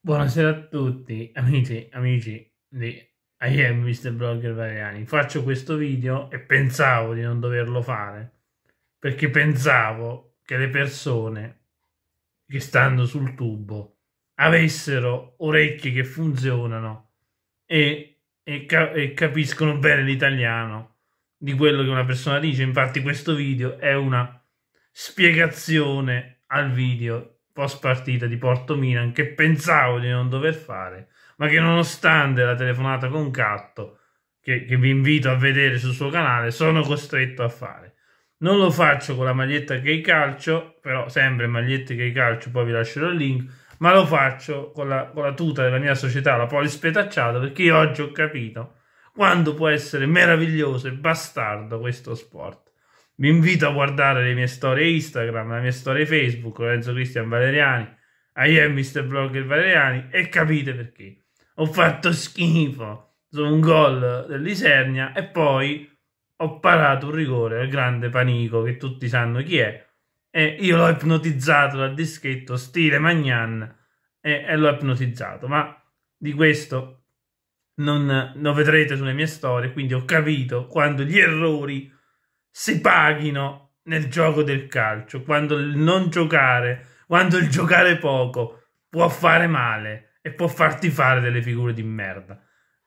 Buonasera a tutti, amici, amici di I am Mr. Blogger Variani. Faccio questo video e pensavo di non doverlo fare perché pensavo che le persone che stanno sul tubo avessero orecchie che funzionano e, e, ca e capiscono bene l'italiano di quello che una persona dice. Infatti questo video è una spiegazione al video post partita di Porto Milan che pensavo di non dover fare, ma che nonostante la telefonata con Catto, che, che vi invito a vedere sul suo canale, sono costretto a fare. Non lo faccio con la maglietta che i calcio, però sempre magliette che i calcio, poi vi lascerò il link, ma lo faccio con la, con la tuta della mia società, la polispetacciata, perché io oggi ho capito quanto può essere meraviglioso e bastardo questo sport. Vi invito a guardare le mie storie Instagram, la mia storia Facebook, Lorenzo Cristian Valeriani, I am Mr. Blogger Valeriani e capite perché. Ho fatto schifo su un gol dell'Isernia e poi ho parato un rigore al grande Panico che tutti sanno chi è e io l'ho ipnotizzato dal dischetto stile Magnan e, e l'ho ipnotizzato, ma di questo non lo vedrete sulle mie storie, quindi ho capito quando gli errori si paghino nel gioco del calcio, quando il non giocare, quando il giocare poco può fare male e può farti fare delle figure di merda.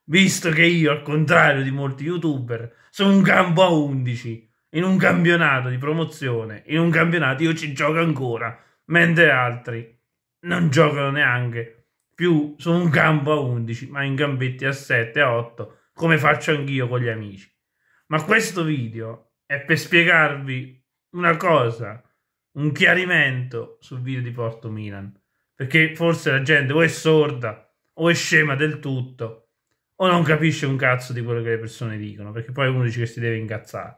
Visto che io, al contrario di molti youtuber, sono un campo a 11 in un campionato di promozione, in un campionato io ci gioco ancora, mentre altri non giocano neanche più su un campo a 11, ma in gambetti a 7, a 8, come faccio anch'io con gli amici. Ma questo video è per spiegarvi una cosa, un chiarimento sul video di Porto Milan, perché forse la gente o è sorda o è scema del tutto o non capisce un cazzo di quello che le persone dicono, perché poi uno dice che si deve incazzare.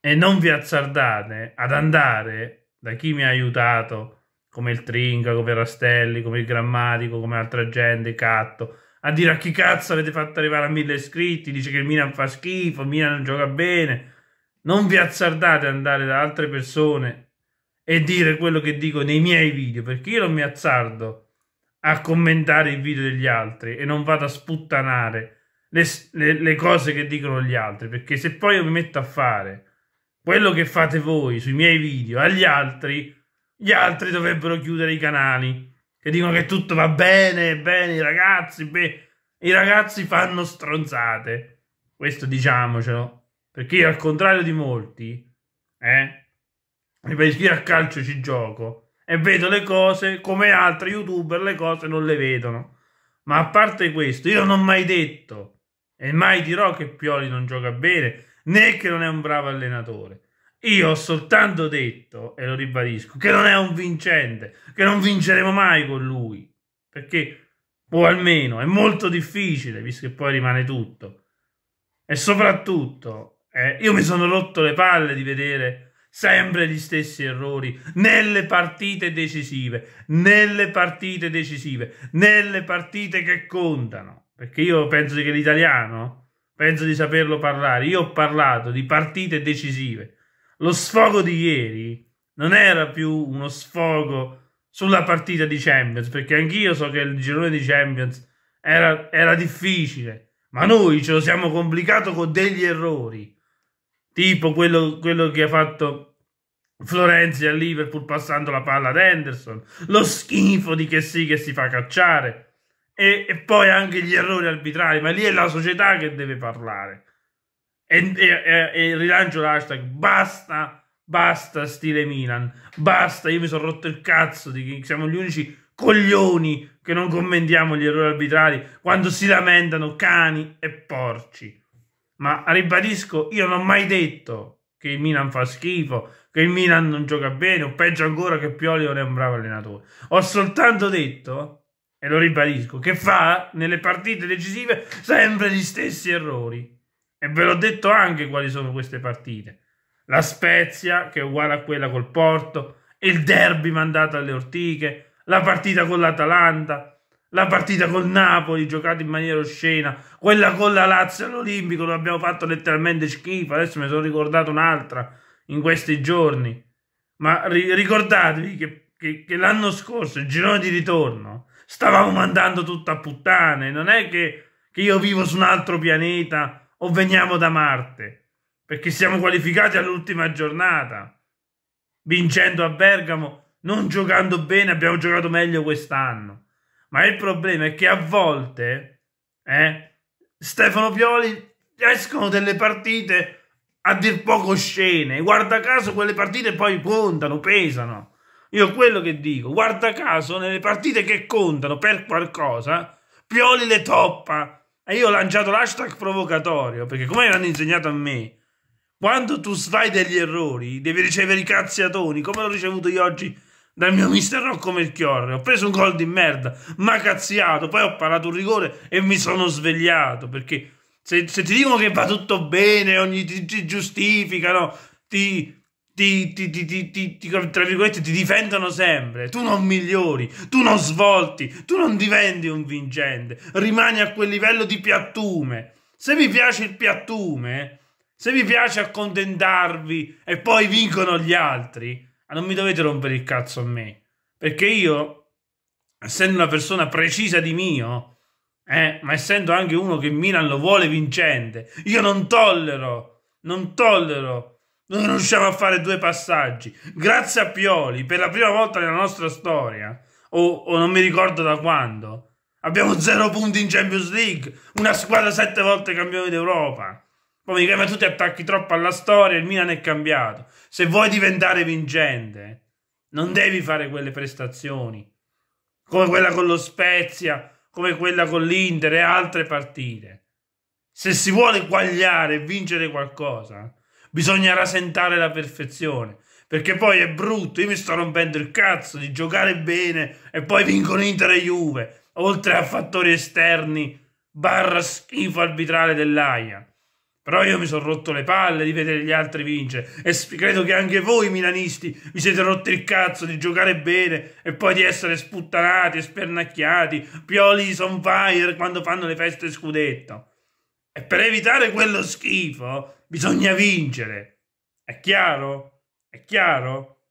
E non vi azzardate ad andare da chi mi ha aiutato, come il Trinca, come Rastelli, come il Grammatico, come altra gente, Catto, a dire a chi cazzo avete fatto arrivare a mille iscritti, dice che il Milan fa schifo, il Milan non gioca bene, non vi azzardate ad andare da altre persone e dire quello che dico nei miei video, perché io non mi azzardo a commentare i video degli altri e non vado a sputtanare le, le, le cose che dicono gli altri, perché se poi io mi metto a fare quello che fate voi sui miei video agli altri, gli altri dovrebbero chiudere i canali che dicono che tutto va bene, bene, i ragazzi, beh, i ragazzi fanno stronzate. Questo diciamocelo. Perché io, al contrario di molti, eh, per iscrivere a calcio ci gioco e vedo le cose come altri youtuber le cose non le vedono. Ma a parte questo, io non ho mai detto e mai dirò che Pioli non gioca bene né che non è un bravo allenatore. Io ho soltanto detto, e lo ribadisco, che non è un vincente, che non vinceremo mai con lui. Perché, o almeno, è molto difficile, visto che poi rimane tutto. E soprattutto, eh, io mi sono rotto le palle di vedere sempre gli stessi errori nelle partite decisive, nelle partite decisive, nelle partite che contano. Perché io penso che l'italiano, penso di saperlo parlare, io ho parlato di partite decisive. Lo sfogo di ieri non era più uno sfogo sulla partita di Champions, perché anch'io so che il girone di Champions era, era difficile, ma noi ce lo siamo complicato con degli errori tipo quello, quello che ha fatto Florenzi a Liverpool passando la palla ad Henderson, lo schifo di che sì che si fa cacciare e, e poi anche gli errori arbitrari, ma lì è la società che deve parlare. E, e, e rilancio l'hashtag basta, basta stile Milan, basta, io mi sono rotto il cazzo di che siamo gli unici coglioni che non commentiamo gli errori arbitrari quando si lamentano cani e porci ma ribadisco, io non ho mai detto che il Milan fa schifo, che il Milan non gioca bene, o peggio ancora che Pioli non è un bravo allenatore. Ho soltanto detto, e lo ribadisco, che fa nelle partite decisive sempre gli stessi errori. E ve l'ho detto anche quali sono queste partite. La Spezia, che è uguale a quella col Porto, il derby mandato alle ortiche, la partita con l'Atalanta, la partita col Napoli giocata in maniera oscena, quella con la Lazio all'Olimpico dove abbiamo fatto letteralmente schifo, adesso me ne sono ricordato un'altra in questi giorni, ma ri- ricordatevi che, che, che l'anno scorso, il girone di ritorno, stavamo mandando tutto a puttane, non è che, che io vivo su un altro pianeta o veniamo da Marte, perché siamo qualificati all'ultima giornata, vincendo a Bergamo, non giocando bene, abbiamo giocato meglio quest'anno ma il problema è che a volte eh, Stefano Pioli escono delle partite a dir poco scene. Guarda caso quelle partite poi contano, pesano. Io quello che dico, guarda caso nelle partite che contano per qualcosa, Pioli le toppa. E io ho lanciato l'hashtag provocatorio, perché come l'hanno insegnato a me, quando tu fai degli errori devi ricevere i cazziatoni, come l'ho ricevuto io oggi dal mio mister Rocco Melchiorre. Ho preso un gol di merda, ma cazziato. Poi ho parato un rigore e mi sono svegliato. Perché se, se ti dicono che va tutto bene, ogni, ti, ti giustificano, ti, ti, ti, ti, ti, ti, ti, tra virgolette, ti difendono sempre. Tu non migliori, tu non svolti, tu non diventi un vincente, rimani a quel livello di piattume. Se vi piace il piattume, se vi piace accontentarvi e poi vincono gli altri, non mi dovete rompere il cazzo a me. Perché io, essendo una persona precisa di mio, eh, ma essendo anche uno che Milan lo vuole vincente, io non tollero, non tollero. Non riusciamo a fare due passaggi. Grazie a Pioli, per la prima volta nella nostra storia, o, o non mi ricordo da quando, abbiamo zero punti in Champions League, una squadra sette volte campione d'Europa. Poi mi dica, tu ti attacchi troppo alla storia, il Milan è cambiato. Se vuoi diventare vincente, non devi fare quelle prestazioni, come quella con lo Spezia, come quella con l'Inter e altre partite. Se si vuole guagliare e vincere qualcosa, bisogna rasentare la perfezione. Perché poi è brutto, io mi sto rompendo il cazzo di giocare bene e poi vincono Inter e Juve, oltre a fattori esterni barra schifo arbitrale dell'AIA. Però io mi sono rotto le palle di vedere gli altri vincere e credo che anche voi milanisti vi siete rotti il cazzo di giocare bene e poi di essere sputtanati e spernacchiati. Pioli di son fire quando fanno le feste scudetto. E per evitare quello schifo bisogna vincere. È chiaro? È chiaro?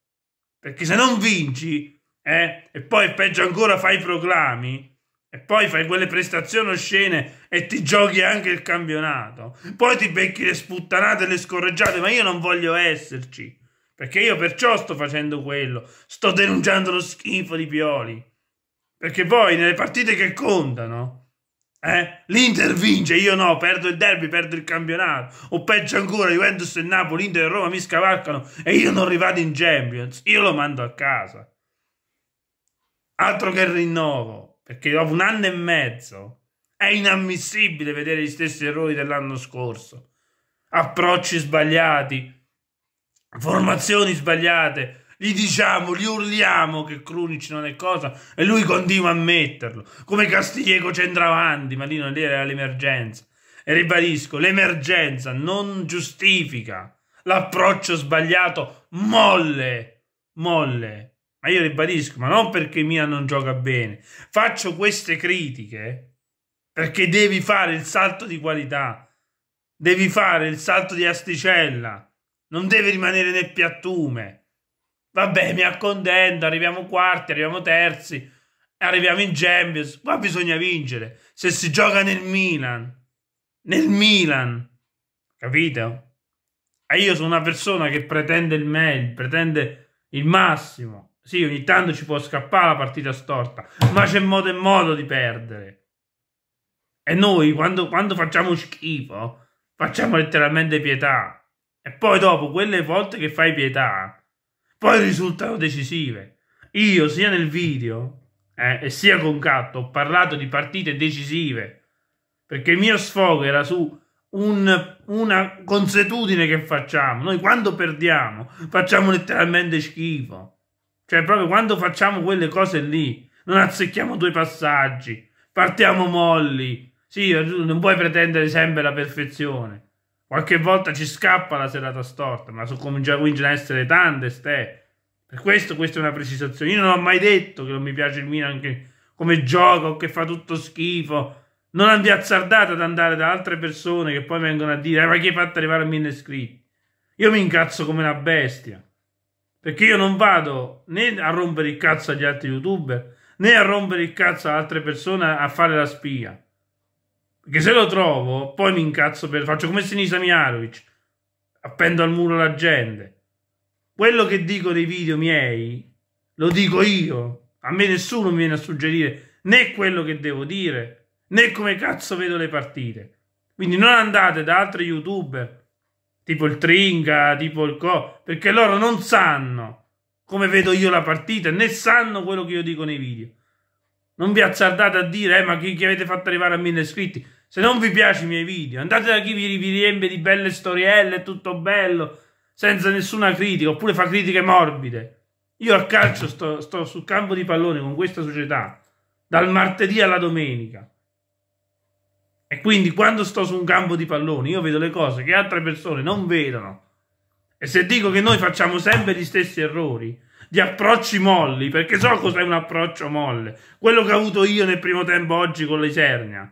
Perché se non vinci, eh, e poi peggio ancora fai proclami, e poi fai quelle prestazioni oscene e ti giochi anche il campionato. Poi ti becchi le sputtanate, e le scorreggiate, ma io non voglio esserci. Perché io perciò sto facendo quello. Sto denunciando lo schifo di Pioli. Perché poi nelle partite che contano, eh, l'Inter vince, io no, perdo il derby, perdo il campionato. O peggio ancora, Juventus e Napoli, Inter e Roma mi scavalcano e io non rivado in Champions. Io lo mando a casa. Altro che il rinnovo perché dopo un anno e mezzo è inammissibile vedere gli stessi errori dell'anno scorso, approcci sbagliati, formazioni sbagliate. Gli diciamo, gli urliamo che Krunic non è cosa e lui continua a metterlo. Come Castiglieco centravanti, ma lì non era l'emergenza. E ribadisco, l'emergenza non giustifica l'approccio sbagliato molle, molle ma io ribadisco, ma non perché Milan non gioca bene, faccio queste critiche perché devi fare il salto di qualità, devi fare il salto di asticella, non devi rimanere nel piattume. Vabbè, mi accontento, arriviamo quarti, arriviamo terzi, arriviamo in Champions, qua bisogna vincere. Se si gioca nel Milan, nel Milan, capito? E io sono una persona che pretende il meglio, pretende il massimo sì, ogni tanto ci può scappare la partita storta, ma c'è modo e modo di perdere. E noi, quando, quando facciamo schifo, facciamo letteralmente pietà. E poi dopo, quelle volte che fai pietà, poi risultano decisive. Io, sia nel video, eh, e sia con Catto, ho parlato di partite decisive. Perché il mio sfogo era su un, una consuetudine che facciamo. Noi quando perdiamo facciamo letteralmente schifo. Cioè, proprio quando facciamo quelle cose lì, non azzecchiamo due passaggi, partiamo molli. Sì, non puoi pretendere sempre la perfezione. Qualche volta ci scappa la serata storta, ma sono cominciate a essere tante, ste. Per questo questa è una precisazione. Io non ho mai detto che non mi piace il Milan che, come gioco, che fa tutto schifo. Non vi azzardate ad andare da altre persone che poi vengono a dire eh, ma chi hai fatto arrivare a mille iscritti? Io mi incazzo come una bestia. Perché io non vado né a rompere il cazzo agli altri youtuber, né a rompere il cazzo ad altre persone a fare la spia. Perché se lo trovo, poi mi incazzo per... Faccio come Sinisa Miarovic. Appendo al muro la gente. Quello che dico dei video miei, lo dico io. A me nessuno mi viene a suggerire né quello che devo dire, né come cazzo vedo le partite. Quindi non andate da altri youtuber tipo il Tringa, tipo il Co, perché loro non sanno come vedo io la partita, né sanno quello che io dico nei video. Non vi azzardate a dire, eh, ma chi, chi avete fatto arrivare a mille iscritti? Se non vi piace i miei video, andate da chi vi, vi riempie di belle storielle, tutto bello, senza nessuna critica, oppure fa critiche morbide. Io al calcio sto, sto sul campo di pallone con questa società, dal martedì alla domenica. E quindi quando sto su un campo di pallone io vedo le cose che altre persone non vedono. E se dico che noi facciamo sempre gli stessi errori, di approcci molli, perché so cos'è un approccio molle, quello che ho avuto io nel primo tempo oggi con l'Esernia,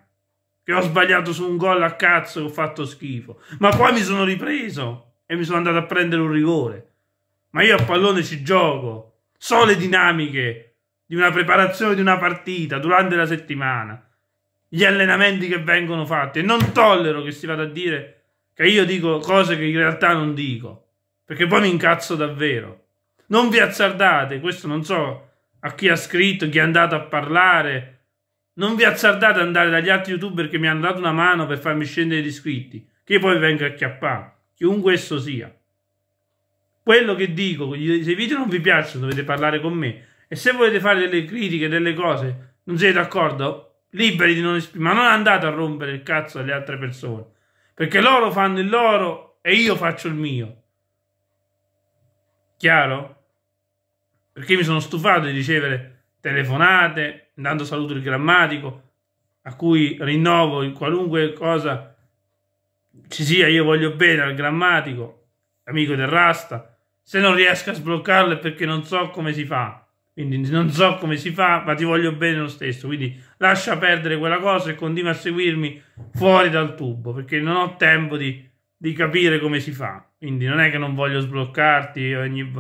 che ho sbagliato su un gol a cazzo e ho fatto schifo, ma poi mi sono ripreso e mi sono andato a prendere un rigore. Ma io a pallone ci gioco, so le dinamiche di una preparazione di una partita durante la settimana gli allenamenti che vengono fatti e non tollero che si vada a dire che io dico cose che in realtà non dico, perché poi mi incazzo davvero. Non vi azzardate, questo non so a chi ha scritto, chi è andato a parlare. Non vi azzardate ad andare dagli altri youtuber che mi hanno dato una mano per farmi scendere gli iscritti, che poi venga a chiappare, chiunque esso sia. Quello che dico, se i video non vi piacciono dovete parlare con me e se volete fare delle critiche, delle cose, non siete d'accordo, liberi di non esprimere, ma non andate a rompere il cazzo alle altre persone, perché loro fanno il loro e io faccio il mio. Chiaro? Perché mi sono stufato di ricevere telefonate, intanto saluto il grammatico, a cui rinnovo in qualunque cosa ci sia, io voglio bene al grammatico, amico del Rasta, se non riesco a sbloccarlo è perché non so come si fa. Quindi non so come si fa, ma ti voglio bene lo stesso. Quindi lascia perdere quella cosa e continua a seguirmi fuori dal tubo, perché non ho tempo di, di capire come si fa. Quindi non è che non voglio sbloccarti ogni...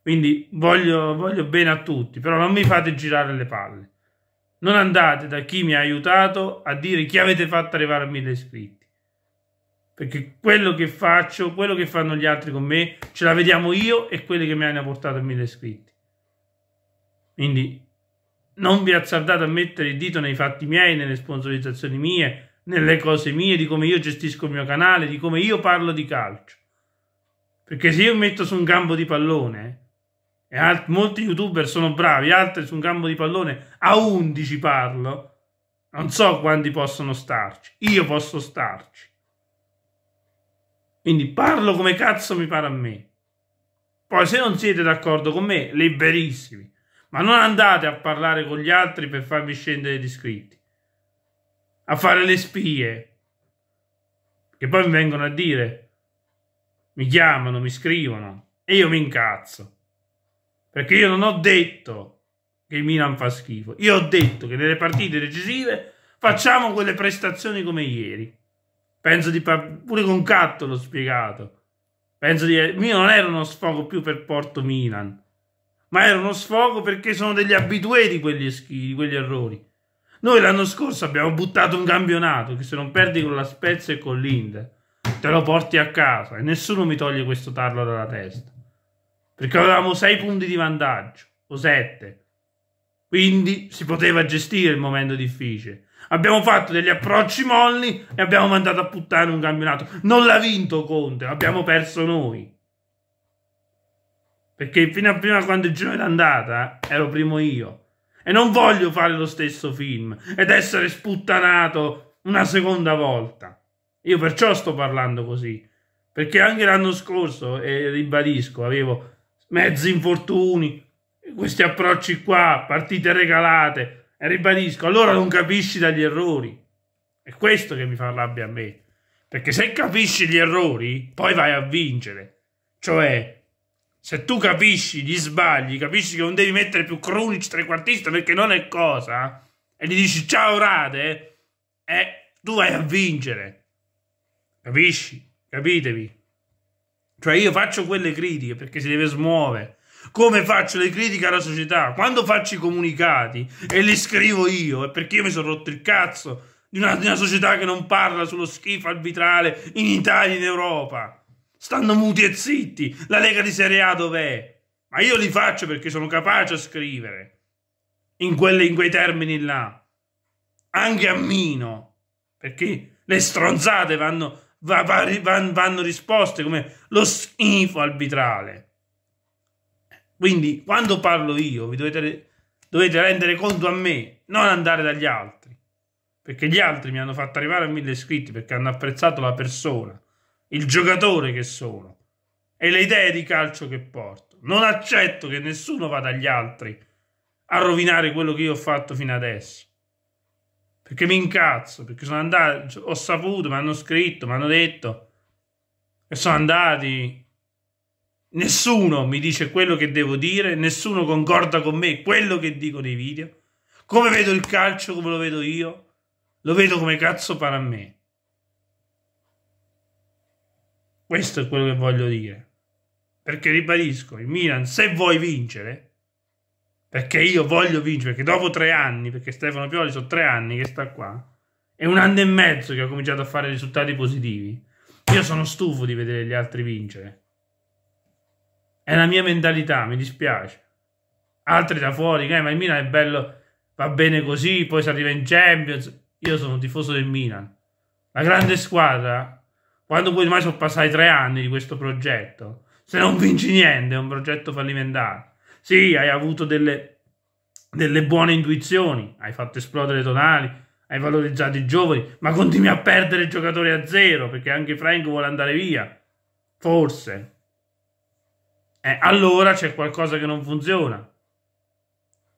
Quindi voglio, voglio bene a tutti, però non mi fate girare le palle. Non andate da chi mi ha aiutato a dire chi avete fatto arrivare a mille iscritti. Perché quello che faccio, quello che fanno gli altri con me, ce la vediamo io e quelli che mi hanno portato a mille iscritti quindi non vi azzardate a mettere il dito nei fatti miei, nelle sponsorizzazioni mie, nelle cose mie, di come io gestisco il mio canale, di come io parlo di calcio. Perché se io metto su un campo di pallone, e alt- molti youtuber sono bravi, altri su un campo di pallone a 11 parlo, non so quanti possono starci, io posso starci. Quindi parlo come cazzo mi pare a me. Poi se non siete d'accordo con me, liberissimi ma non andate a parlare con gli altri per farvi scendere gli iscritti, a fare le spie, che poi mi vengono a dire, mi chiamano, mi scrivono e io mi incazzo, perché io non ho detto che il Milan fa schifo, io ho detto che nelle partite decisive facciamo quelle prestazioni come ieri. Penso di pure con Catto l'ho spiegato. Penso di mio non era uno sfogo più per Porto Milan ma era uno sfogo perché sono degli abituati quegli, quegli errori. Noi l'anno scorso abbiamo buttato un campionato che se non perdi con la Spezia e con l'Inter te lo porti a casa e nessuno mi toglie questo tarlo dalla testa. Perché avevamo 6 punti di vantaggio o 7. Quindi si poteva gestire il momento difficile. Abbiamo fatto degli approcci molli e abbiamo mandato a puttane un campionato. Non l'ha vinto Conte, l'abbiamo perso noi. Perché fino a prima quando il era andata, ero primo io. E non voglio fare lo stesso film ed essere sputtanato una seconda volta. Io perciò sto parlando così. Perché anche l'anno scorso, e ribadisco, avevo mezzi infortuni, questi approcci qua, partite regalate. E ribadisco, allora non capisci dagli errori. È questo che mi fa rabbia a me. Perché se capisci gli errori, poi vai a vincere. Cioè, se tu capisci gli sbagli, capisci che non devi mettere più crunch trequartista perché non è cosa, e gli dici ciao Rade, eh, tu vai a vincere. Capisci? Capitevi? Cioè io faccio quelle critiche perché si deve smuovere. Come faccio le critiche alla società? Quando faccio i comunicati e li scrivo io, è perché io mi sono rotto il cazzo di una, di una società che non parla sullo schifo arbitrale in Italia e in Europa. Stanno muti e zitti. La Lega di Serie A dov'è? Ma io li faccio perché sono capace a scrivere. In, quelle, in quei termini là. Anche a Mino. Perché le stronzate vanno, va, va, van, vanno risposte come lo schifo arbitrale. Quindi quando parlo io vi dovete, dovete rendere conto a me, non andare dagli altri perché gli altri mi hanno fatto arrivare a mille iscritti perché hanno apprezzato la persona il giocatore che sono e le idee di calcio che porto. Non accetto che nessuno vada agli altri a rovinare quello che io ho fatto fino adesso. Perché mi incazzo, perché sono andato, ho saputo, mi hanno scritto, mi hanno detto e sono andati. Nessuno mi dice quello che devo dire, nessuno concorda con me quello che dico nei video. Come vedo il calcio, come lo vedo io, lo vedo come cazzo para me. Questo è quello che voglio dire. Perché ribadisco, il Milan, se vuoi vincere, perché io voglio vincere, perché dopo tre anni, perché Stefano Pioli sono tre anni che sta qua, è un anno e mezzo che ho cominciato a fare risultati positivi. Io sono stufo di vedere gli altri vincere. È la mia mentalità, mi dispiace. Altri da fuori, eh, ma il Milan è bello, va bene così, poi si arriva in Champions. Io sono tifoso del Milan. La grande squadra quando poi ormai sono passati tre anni di questo progetto, se non vinci niente, è un progetto fallimentare. Sì, hai avuto delle, delle buone intuizioni, hai fatto esplodere Tonali, hai valorizzato i giovani, ma continui a perdere giocatori a zero perché anche Franco vuole andare via. Forse. Eh, allora c'è qualcosa che non funziona.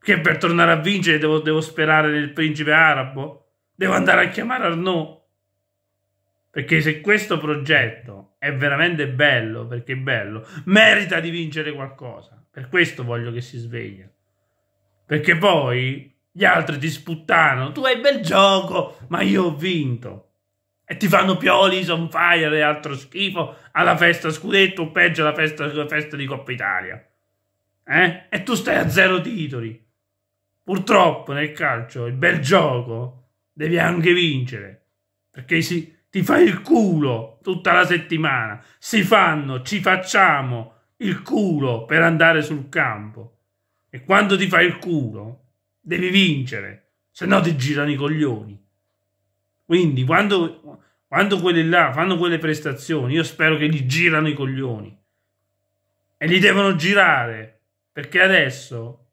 Che per tornare a vincere devo, devo sperare nel principe arabo? Devo andare a chiamare Arnaud? Perché se questo progetto è veramente bello, perché è bello, merita di vincere qualcosa. Per questo voglio che si sveglia. Perché poi gli altri ti sputtano. Tu hai bel gioco, ma io ho vinto. E ti fanno Pioli, on fire e altro schifo alla festa scudetto o peggio alla festa, alla festa di Coppa Italia. Eh? E tu stai a zero titoli. Purtroppo nel calcio il bel gioco devi anche vincere. Perché si, ti fai il culo tutta la settimana, si fanno, ci facciamo il culo per andare sul campo. E quando ti fai il culo, devi vincere, se no ti girano i coglioni. Quindi quando, quando quelli là fanno quelle prestazioni, io spero che gli girano i coglioni. E li devono girare, perché adesso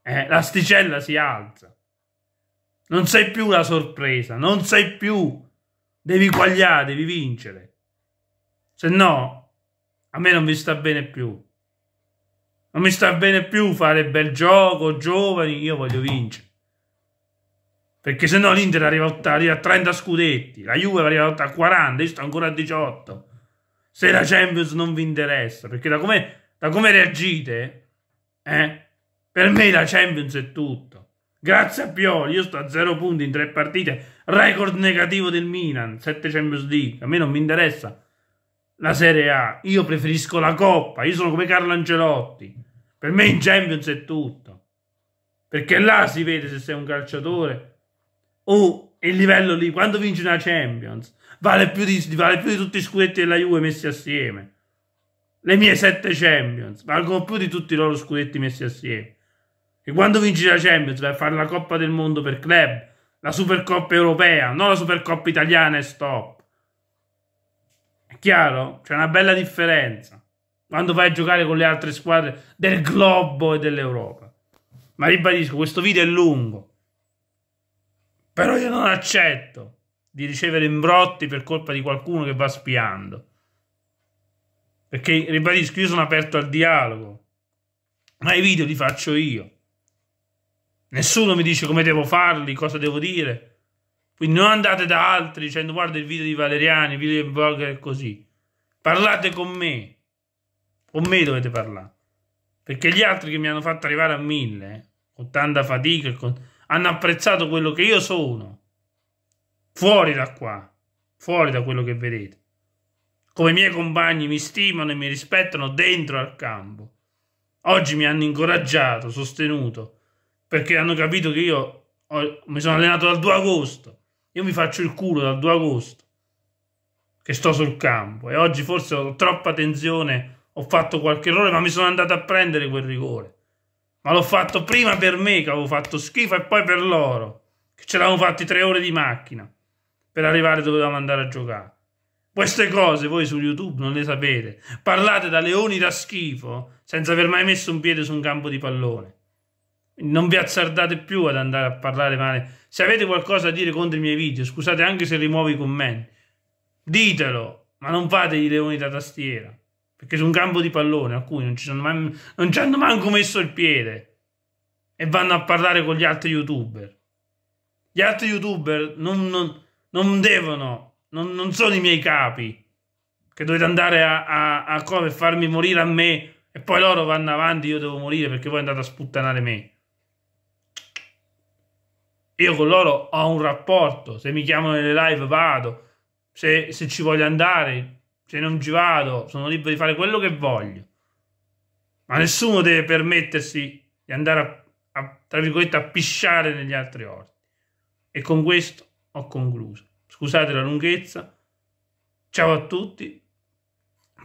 eh, l'asticella si alza. Non sei più la sorpresa, non sei più Devi guagliare, devi vincere. Se no, a me non mi sta bene più. Non mi sta bene più fare bel gioco, giovani, io voglio vincere. Perché se no l'Inter arriva, arriva a 30 scudetti, la Juve arriva a 40, io sto ancora a 18. Se la Champions non vi interessa, perché da come, da come reagite, eh, per me la Champions è tutto. Grazie a Pioli, io sto a zero punti in tre partite. Record negativo del Milan, 7 Champions League. A me non mi interessa la Serie A. Io preferisco la Coppa. Io sono come Carlo Angelotti. Per me in Champions è tutto. Perché là si vede se sei un calciatore o oh, il livello lì. Quando vinci una Champions vale più di, vale più di tutti i scudetti della Juve messi assieme. Le mie sette Champions valgono più di tutti i loro scudetti messi assieme. E quando vinci la Champions vai a fare la Coppa del Mondo per club, la Supercoppa europea, non la Supercoppa italiana e stop. È chiaro? C'è una bella differenza quando vai a giocare con le altre squadre del globo e dell'Europa. Ma ribadisco, questo video è lungo. Però io non accetto di ricevere imbrotti per colpa di qualcuno che va spiando. Perché, ribadisco, io sono aperto al dialogo. Ma i video li faccio io. Nessuno mi dice come devo farli, cosa devo dire. Quindi non andate da altri dicendo guarda il video di Valeriani, il video di blogger è così. Parlate con me. Con me dovete parlare. Perché gli altri che mi hanno fatto arrivare a mille, eh, con tanta fatica, con... hanno apprezzato quello che io sono. Fuori da qua. Fuori da quello che vedete. Come i miei compagni mi stimano e mi rispettano dentro al campo. Oggi mi hanno incoraggiato, sostenuto perché hanno capito che io ho, mi sono allenato dal 2 agosto, io mi faccio il culo dal 2 agosto, che sto sul campo e oggi forse ho troppa tensione, ho fatto qualche errore, ma mi sono andato a prendere quel rigore. Ma l'ho fatto prima per me che avevo fatto schifo e poi per loro, che ce l'avevano fatti tre ore di macchina per arrivare dove dovevamo andare a giocare. Queste cose voi su YouTube non le sapete. Parlate da leoni da schifo senza aver mai messo un piede su un campo di pallone non vi azzardate più ad andare a parlare male. Se avete qualcosa da dire contro i miei video, scusate anche se rimuovo i commenti, ditelo, ma non fate i leoni da tastiera, perché su un campo di pallone alcuni non ci, man non ci hanno manco messo il piede e vanno a parlare con gli altri youtuber. Gli altri youtuber non, non, non devono, non, sono i miei capi, che dovete andare a, a, a come farmi morire a me e poi loro vanno avanti, io devo morire perché voi andate a sputtanare me io con loro ho un rapporto, se mi chiamano nelle live vado, se, se ci voglio andare, se non ci vado, sono libero di fare quello che voglio. Ma nessuno deve permettersi di andare a, a tra virgolette, a pisciare negli altri orti. E con questo ho concluso. Scusate la lunghezza. Ciao a tutti.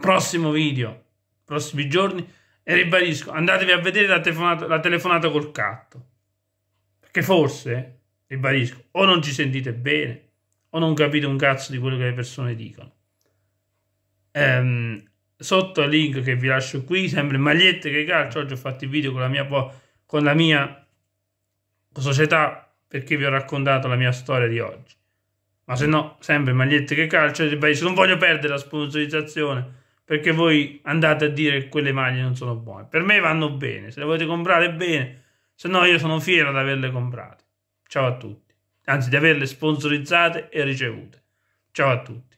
Prossimo video, prossimi giorni. E ribadisco, andatevi a vedere la telefonata, la telefonata col catto. Perché forse Ribadisco, o non ci sentite bene, o non capite un cazzo di quello che le persone dicono. Ehm, sotto il link che vi lascio qui, sempre magliette che calcio, oggi ho fatto il video con la mia, con la mia società perché vi ho raccontato la mia storia di oggi. Ma se no, sempre magliette che calcio, ribadisco, non voglio perdere la sponsorizzazione perché voi andate a dire che quelle maglie non sono buone. Per me vanno bene, se le volete comprare bene, se no io sono fiero di averle comprate. Ciao a tutti. Anzi, di averle sponsorizzate e ricevute. Ciao a tutti.